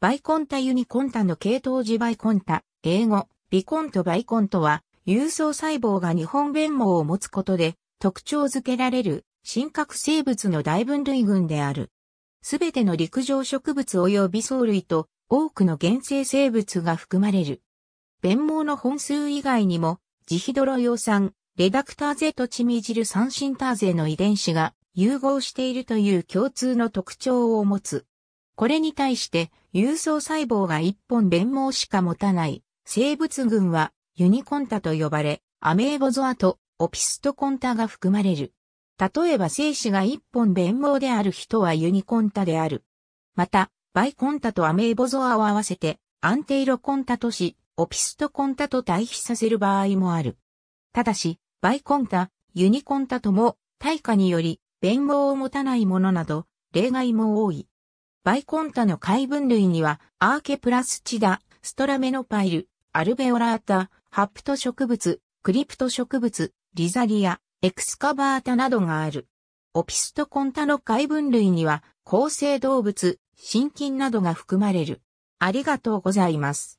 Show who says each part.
Speaker 1: バイコンタユニコンタの系統時バイコンタ、英語、ビコンとバイコンとは、有層細胞が日本弁網を持つことで特徴づけられる真核生物の大分類群である。すべての陸上植物及び藻類と多くの原生生物が含まれる。弁網の本数以外にも、ジヒドロ葉酸、レダクターゼとチミジル酸シンターゼの遺伝子が融合しているという共通の特徴を持つ。これに対して、有層細胞が一本弁毛しか持たない生物群はユニコンタと呼ばれ、アメーボゾアとオピストコンタが含まれる。例えば精子が一本弁毛である人はユニコンタである。また、バイコンタとアメーボゾアを合わせて、アンテイロコンタとし、オピストコンタと対比させる場合もある。ただし、バイコンタ、ユニコンタとも、対価により、弁毛を持たないものなど、例外も多い。バイコンタの海分類には、アーケプラスチダ、ストラメノパイル、アルベオラータ、ハプト植物、クリプト植物、リザリア、エクスカバータなどがある。オピストコンタの海分類には、構成動物、真菌などが含まれる。ありがとうございます。